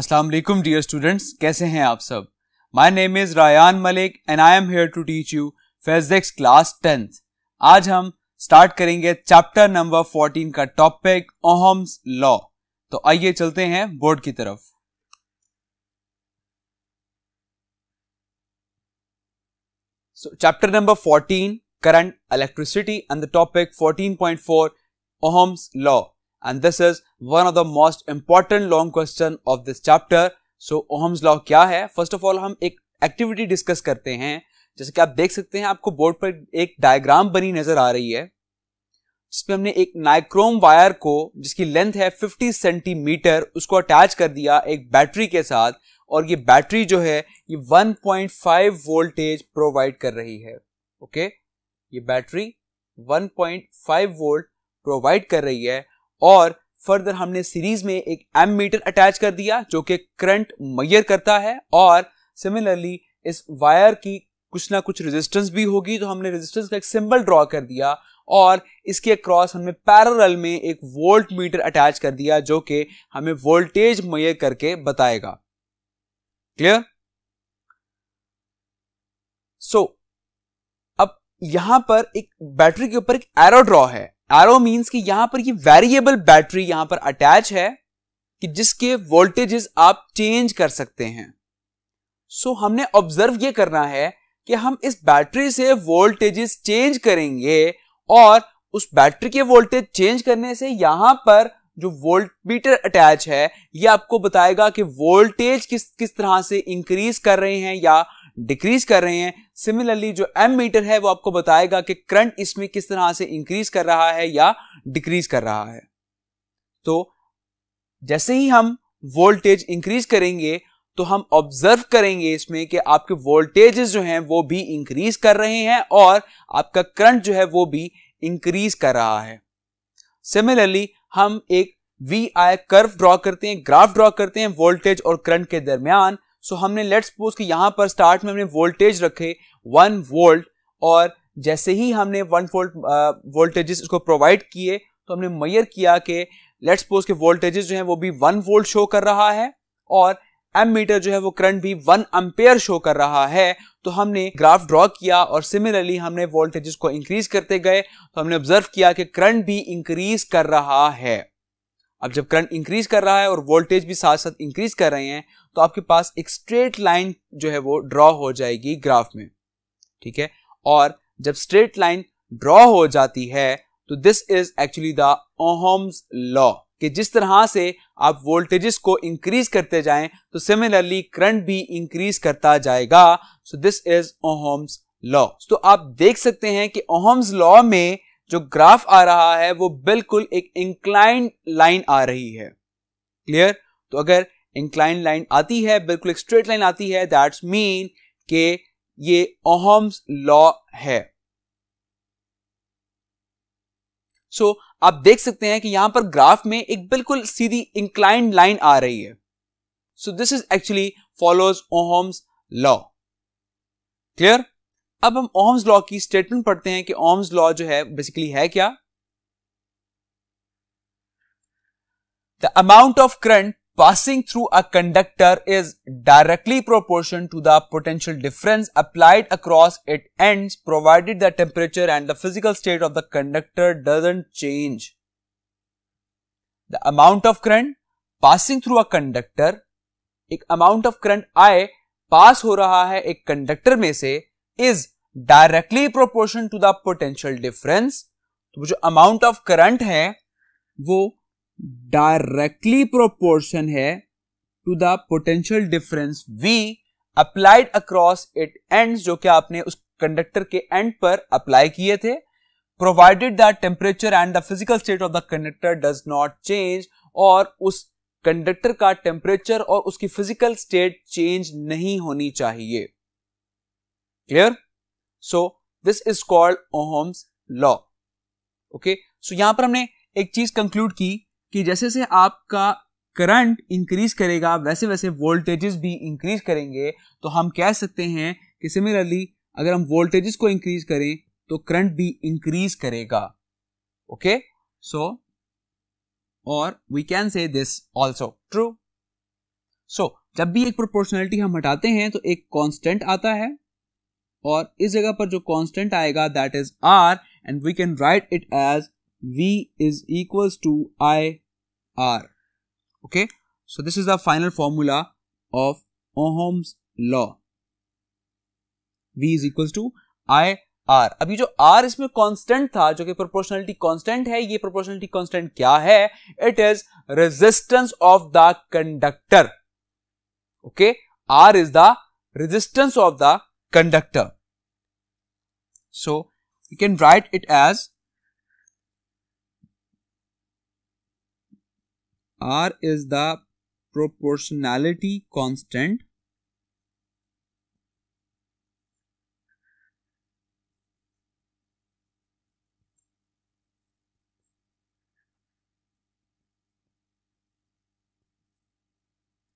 अस्सलाम वालेकुम dear students कैसे हैं आप सब my name is Rayan Malik and I am here to teach you physics class tenth आज हम स्टार्ट करेंगे चैप्टर नंबर फोर्टीन का टॉपिक ओहम्स लॉ तो आइए चलते हैं बोर्ड की तरफ chapter number 14, current electricity and the topic 14.4 Ohm's law and this is one of the most important long question of this chapter so Ohm's law क्या है first of all हम एक एक्टिविटी डिस्कस करते हैं जैसे कि आप देख सकते हैं आपको बोर्ड पर एक डायग्राम बनी नजर आ रही है जिसमें हमने एक नाइक्रोम वायर को जिसकी लेंथ है 50 सेंटीमीटर उसको अटैच कर दिया एक बैटरी के साथ और ये बैटरी जो है ये 1.5 वोल्टेज प्रोवाइड कर रही है ओके ये बैटरी 1.5 वोल्ट प्रोवाइड कर रही है और फर्दर हमने सीरीज में एक एम मीटर अटैच कर दिया जो कि करंट मैयर करता है और सिमिलरली इस वायर की कुछ ना कुछ रेजिस्टेंस भी होगी तो हमने रेजिस्टेंस का एक सिंबल ड्रॉ कर दिया और इसके अक्रॉस हमने पैरल में एक वोल्ट मीटर अटैच कर दिया जो कि हमें वोल्टेज मैयर करके बताएगा क्लियर सो so, अब यहां पर एक बैटरी के ऊपर एक एरो ड्रॉ है एरो मीन्स कि यहां पर ये वेरिएबल बैटरी यहां पर अटैच है कि जिसके वोल्टेजेस आप चेंज कर सकते हैं सो so, हमने ऑब्जर्व ये करना है कि हम इस बैटरी से वोल्टेजेस चेंज करेंगे और उस बैटरी के वोल्टेज चेंज करने से यहां पर जो वोल्ट मीटर अटैच है ये आपको बताएगा कि वोल्टेज किस किस तरह से इंक्रीज कर रहे हैं या डिक्रीज कर रहे हैं सिमिलरली जो एम मीटर है वो आपको बताएगा कि करंट इसमें किस तरह से इंक्रीज कर रहा है या डिक्रीज कर रहा है तो जैसे ही हम वोल्टेज इंक्रीज करेंगे तो हम ऑब्जर्व करेंगे इसमें कि आपके वोल्टेजेस जो हैं वो भी इंक्रीज कर रहे हैं और आपका करंट जो है वो भी इंक्रीज कर रहा है सिमिलरली हम एक वी आई कर्व ड्रॉ करते हैं ग्राफ ड्रॉ करते हैं वोल्टेज और करंट के दरमियान सो so, हमने लेट्स सपोज कि यहाँ पर स्टार्ट में हमने वोल्टेज रखे वन वोल्ट और जैसे ही हमने वन वोल्ट वोल्टेजेस इसको प्रोवाइड किए तो हमने मैयर किया कि लेट्स सपोज के वोल्टेजेस जो है वो भी वन वोल्ट शो कर रहा है और एम मीटर जो है वो करंट भी वन एम्पेयर शो कर रहा है तो हमने ग्राफ ड्रॉ किया और सिमिलरली हमने वोल्टेजेस को इंक्रीज करते गए तो हमने ऑब्जर्व किया कि करंट भी इंक्रीज कर रहा है अब जब करंट इंक्रीज कर रहा है और वोल्टेज भी साथ साथ इंक्रीज कर रहे हैं तो आपके पास एक स्ट्रेट लाइन जो है वो ड्रॉ हो जाएगी ग्राफ में ठीक है और जब स्ट्रेट लाइन ड्रॉ हो जाती है तो this is actually the Ohm's law कि जिस तरह से आप वोल्टेजेस को इंक्रीज करते जाएं तो सिमिलरली करंट भी इंक्रीज करता जाएगा so this is Ohm's law तो आप देख सकते हैं कि ओहम्स लॉ में जो ग्राफ आ रहा है वो बिल्कुल एक इंक्लाइंड लाइन आ रही है क्लियर तो अगर इंक्लाइन लाइन आती है बिल्कुल एक स्ट्रेट लाइन आती है दैट्स मीन के ये ओहम्स लॉ है सो so, आप देख सकते हैं कि यहां पर ग्राफ में एक बिल्कुल सीधी इंक्लाइंड लाइन आ रही है so this is actually follows Ohm's law clear अब हम ओम्स लॉ की स्टेटमेंट पढ़ते हैं कि ओम्स लॉ जो है बेसिकली है क्या the amount of current passing through a conductor is directly proportion to the potential difference applied across it and provided the temperature and the physical state of the conductor doesn't change the amount of current passing through a conductor एक amount of current आए pass हो रहा है एक conductor में से is directly proportion to the potential difference तो जो अमाउंट ऑफ करंट है वो डायरेक्टली प्रोपोर्शन है to the potential difference V applied across it and जो कि आपने उस कंडक्टर के एंड पर अप्लाई किए थे provided the temperature and the physical state of the conductor does not change और उस कंडक्टर का टेम्परेचर और उसकी फिजिकल स्टेट चेंज नहीं होनी चाहिए clear so this is called Ohm's law okay so यहां पर हमने एक चीज कंक्लूड की कि जैसे जैसे आपका करंट इंक्रीज करेगा वैसे वैसे वोल्टेजेस भी इंक्रीज करेंगे तो हम कह सकते हैं कि सिमिलरली अगर हम वोल्टेजेस को इंक्रीज करें तो करंट भी इंक्रीज करेगा ओके सो और we can say this also true so जब भी एक प्रोपोर्शनलिटी हम हटाते हैं तो एक कांस्टेंट आता है और इस जगह पर जो कांस्टेंट आएगा that is R and we can write it as V is equal to I R okay so this is the final formula of Ohm's law v is equals to i r अभी जो r इसमें constant था जो कि proportionality constant है ये proportionality constant क्या है it is resistance of the conductor okay R is the resistance of the conductor. So, you can write it as R is the proportionality constant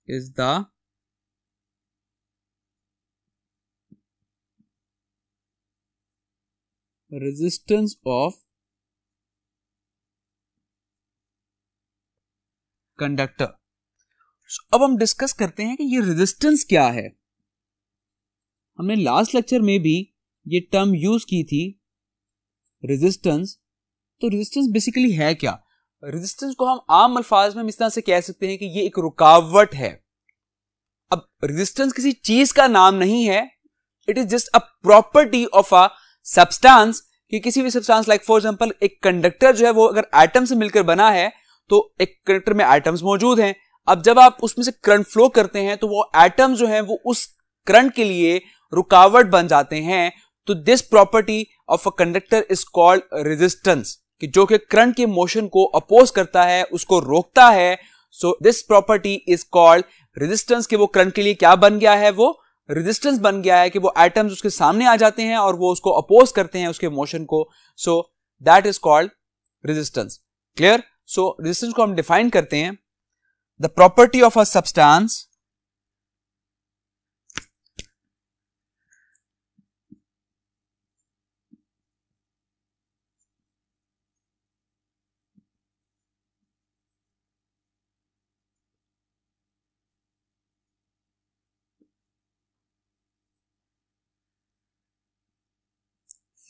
is the resistance of conductor so, अब हम discuss करते हैं कि ये resistance क्या है हमने last lecture में भी ये टर्म यूज की थी रेजिस्टेंस तो रेजिस्टेंस बेसिकली है क्या रेजिस्टेंस को हम आम अल्फाज में इस तरह से कह सकते हैं कि ये एक रुकावट है अब रेजिस्टेंस किसी चीज का नाम नहीं है it is just a property of a substance कि किसी भी सब्सटेंस लाइक फॉर एग्जांपल एक कंडक्टर जो है वो अगर एटम से मिलकर बना है तो एक कंडक्टर में एटम्स मौजूद हैं अब जब आप उसमें से करंट फ्लो करते हैं तो वो एटम जो है वो उस करंट के लिए रुकावट बन जाते हैं तो this property of a conductor is called resistance कि जो कि करंट के मोशन को अपोज करता है उसको रोकता है so this property is called resistance के वो करंट के लिए क्या बन गया है वो रेजिस्टेंस बन गया है कि वो एटम्स उसके सामने आ जाते हैं और वो उसको अपोज करते हैं उसके मोशन को so that is called resistance clear so resistance को हम डिफाइन करते हैं the property of a substance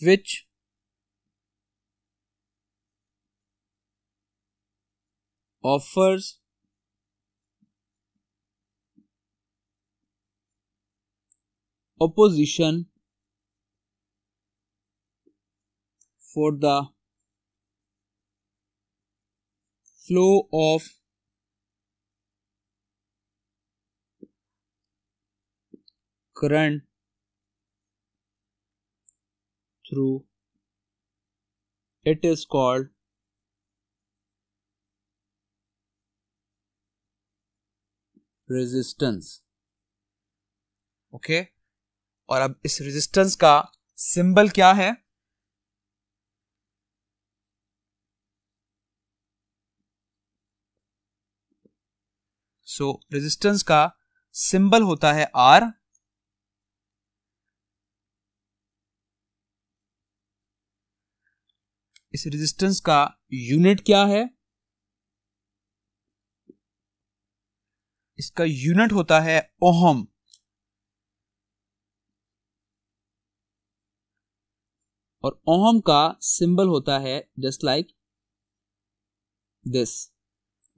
which offers opposition for the flow of current through it is called resistance okay okay? और अब इस रेजिस्टेंस का symbol क्या है सो so, रेजिस्टेंस का सिंबल होता है आर इस रेजिस्टेंस का यूनिट क्या है इसका यूनिट होता है ओहम और ओहम का सिंबल होता है just like this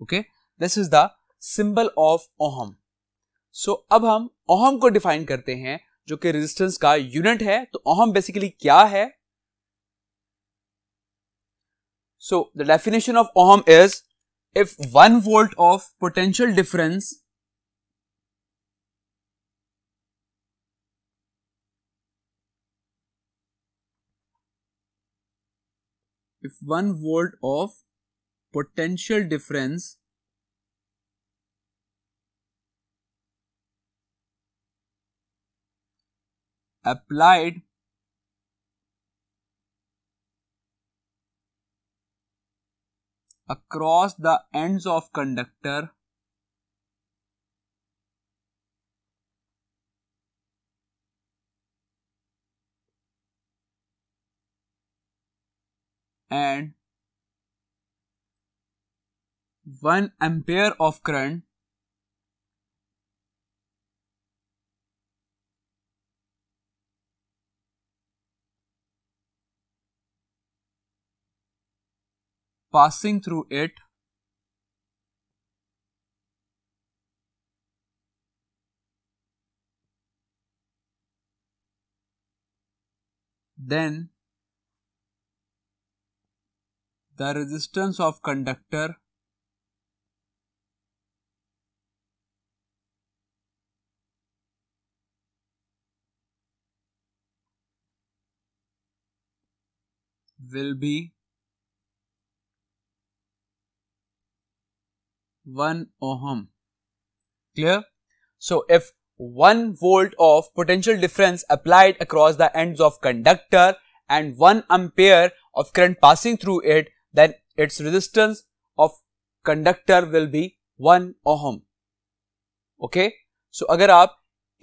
okay this is the symbol of ohm so अब हम ओहम को डिफाइन करते हैं जो कि रेजिस्टेंस का यूनिट है तो ओहम बेसिकली क्या है So, the definition of ohm is if 1 volt of potential difference if 1 volt of potential difference applied across the ends of conductor and 1 ampere of current passing through it then the resistance of conductor will be 1 ohm clear so if 1 volt of potential difference applied across the ends of conductor and 1 ampere of current passing through it then its resistance of conductor will be 1 ohm okay okay? So so, अगर आप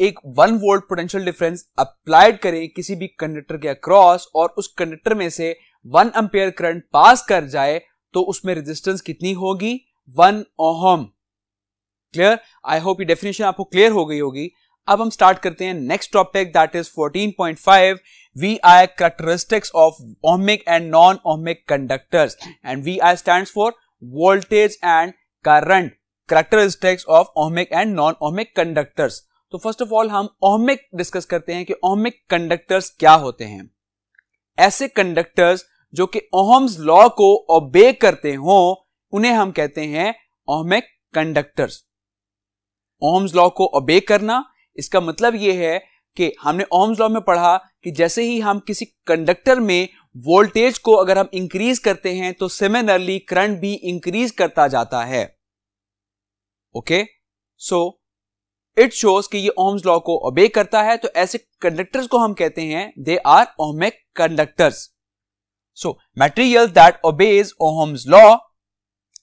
एक one volt potential difference applied करें किसी भी conductor के across और उस conductor में से वन एम्पेयर करंट पास कर जाए तो उसमें रेजिस्टेंस कितनी होगी one ohm clear I hope ये डेफिनेशन आपको क्लियर हो गई होगी अब हम स्टार्ट करते हैं next topic that is 14.5 V I characteristics of ohmic and non ohmic conductors and V I stand for voltage and current characteristics of ohmic and non ohmic conductors तो first of all हम ohmic discuss करते हैं कि ohmic conductors क्या होते हैं ऐसे conductors जो कि ओहम्स लॉ को ओबे करते हों उन्हें हम कहते हैं ओमिक कंडक्टर्स ओम्स लॉ को ओबे करना इसका मतलब यह है कि हमने ओम्स लॉ में पढ़ा कि जैसे ही हम किसी कंडक्टर में वोल्टेज को अगर हम इंक्रीज करते हैं तो सिमिलरली करंट भी इंक्रीज करता जाता है ओके सो इट शोज कि ये ओम्स लॉ को ओबे करता है तो ऐसे कंडक्टर्स को हम कहते हैं they are ohmic conductors so material that obeys Ohm's law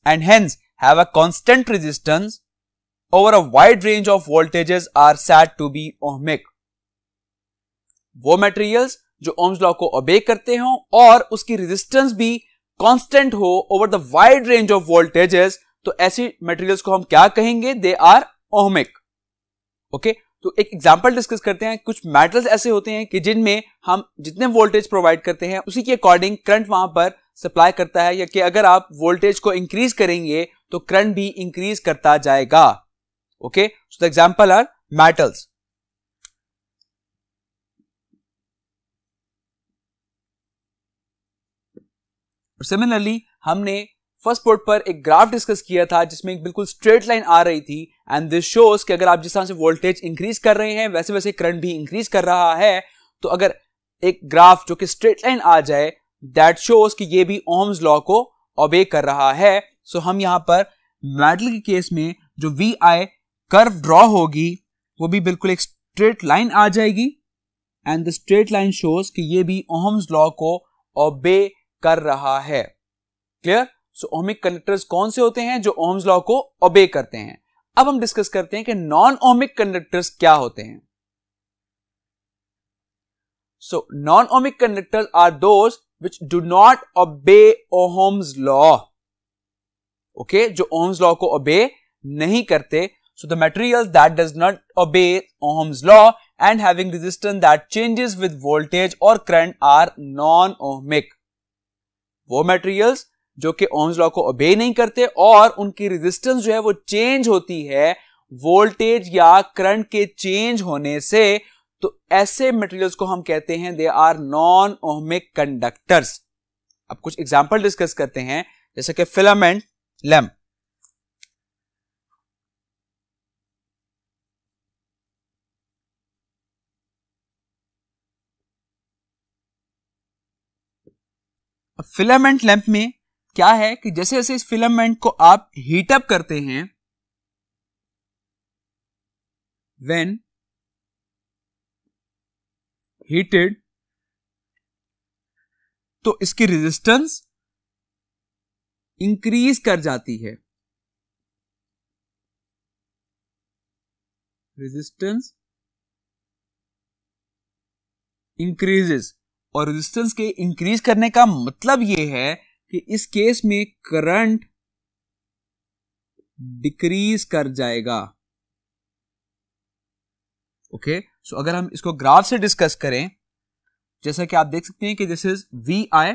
and hence have a constant resistance over a wide range of voltages are said to be ohmic. वो materials जो ohms law को obey करते हों और उसकी resistance भी constant हो over the wide range of voltages तो ऐसी materials को हम क्या कहेंगे They are ohmic. Okay? तो एक एग्जांपल डिस्कस करते हैं कुछ मेटल्स ऐसे होते हैं कि जिनमें हम जितने वोल्टेज प्रोवाइड करते हैं उसी के अकॉर्डिंग करंट वहां पर सप्लाई करता है या कि अगर आप वोल्टेज को इंक्रीज करेंगे तो करंट भी इंक्रीज करता जाएगा okay so the example are metals similarly हमने फर्स्ट पोर्ट पर एक ग्राफ डिस्कस किया था जिसमें एक बिल्कुल स्ट्रेट लाइन आ रही थी एंड दिस शोज कि अगर आप जिस तरह से वोल्टेज इंक्रीज कर रहे हैं वैसे वैसे करंट भी इंक्रीज कर रहा है तो अगर एक ग्राफ जो कि स्ट्रेट लाइन आ जाए दैट शोज कि ये भी ओम्स लॉ को ओबे कर रहा है सो so हम यहां पर मेटल के केस में जो वी आई कर्व ड्रॉ होगी वो भी बिल्कुल एक स्ट्रेट लाइन आ जाएगी and the straight line shows कि ये भी ओम्स लॉ को ओबे कर रहा है क्लियर सो ओमिक कंडक्टर्स कौन से होते हैं जो ओम्स लॉ को ओबे करते हैं अब हम डिस्कस करते हैं कि नॉन ओमिक कंडक्टर्स क्या होते हैं so non ohmic conductors are those which do not obey Ohm's law okay जो ओम्स लॉ को ओबे नहीं करते so the material that does not obey Ohm's law and having resistance that changes with voltage और current are non ohmic वो materials जो कि ohms law को obey नहीं करते और उनकी रेजिस्टेंस जो है वो चेंज होती है वोल्टेज या करंट के चेंज होने से तो ऐसे मटेरियल्स को हम कहते हैं they are non ohmic conductors अब कुछ एग्जाम्पल डिस्कस करते हैं जैसे कि फिलामेंट लैम्प फिलामेंट लैंप में क्या है कि जैसे जैसे इस फिलामेंट को आप हीटअप करते हैं व्हेन हीटेड तो इसकी रेजिस्टेंस इंक्रीज कर जाती है रेजिस्टेंस इंक्रीजेस और रेजिस्टेंस के इंक्रीज करने का मतलब यह है कि इस केस में करंट डिक्रीज कर जाएगा ओके okay? सो so, अगर हम इसको ग्राफ से डिस्कस करें जैसा कि आप देख सकते हैं कि this is V I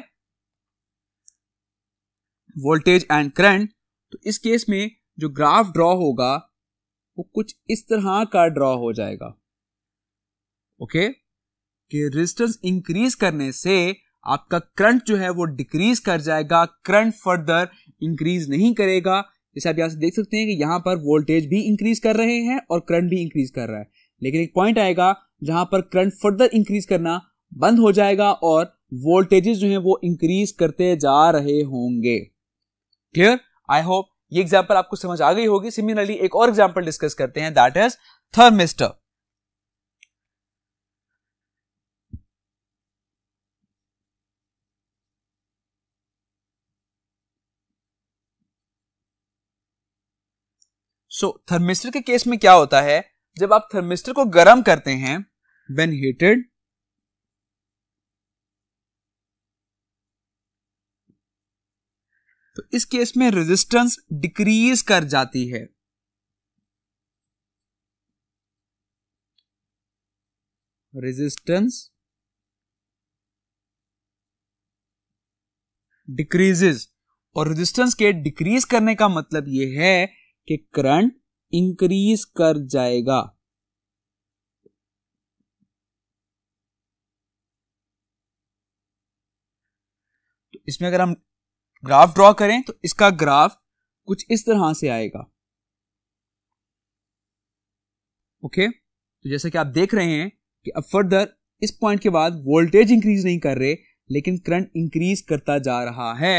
voltage and current तो इस केस में जो ग्राफ ड्रॉ होगा वो कुछ इस तरह का ड्रॉ हो जाएगा ओके okay? कि रेजिस्टेंस इंक्रीज करने से आपका करंट जो है वो डिक्रीज कर जाएगा करंट फर्दर इंक्रीज नहीं करेगा जैसे आप यहां से देख सकते हैं कि यहां पर वोल्टेज भी इंक्रीज कर रहे हैं और करंट भी इंक्रीज कर रहा है लेकिन एक पॉइंट आएगा जहां पर करंट फर्दर इंक्रीज करना बंद हो जाएगा और वोल्टेजेस जो हैं वो इंक्रीज करते जा रहे होंगे क्लियर आई होप ये एग्जाम्पल आपको समझ आ गई होगी सिमिलरली एक और एग्जाम्पल डिस्कस करते हैं that is thermistor so so, thermistor के केस में क्या होता है जब आप थर्मिस्टर को गर्म करते हैं वेन हीटेड तो इस केस में रेजिस्टेंस डिक्रीज कर जाती है रेजिस्टेंस डिक्रीजेस और रेजिस्टेंस के डिक्रीज करने का मतलब यह है कि करंट इंक्रीज कर जाएगा तो इसमें अगर हम ग्राफ ड्रॉ करें तो इसका ग्राफ कुछ इस तरह से आएगा ओके तो जैसा कि आप देख रहे हैं कि अब फर्दर इस पॉइंट के बाद वोल्टेज इंक्रीज नहीं कर रहे लेकिन करंट इंक्रीज करता जा रहा है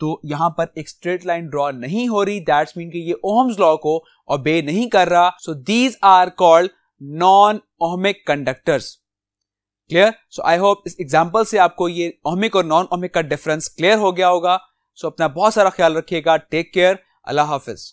तो यहाँ पर एक स्ट्रेट लाइन ड्रॉ नहीं हो रही दैट्स मीन कि ये ओहम्स लॉ को ओबे नहीं कर रहा so these are called non ohmic conductors clear so I hope इस एग्जाम्पल से आपको ये ओहमिक और नॉन ओहमिक का डिफरेंस क्लियर हो गया होगा सो so, अपना बहुत सारा ख्याल रखिएगा टेक केयर अल्लाह हाफिज़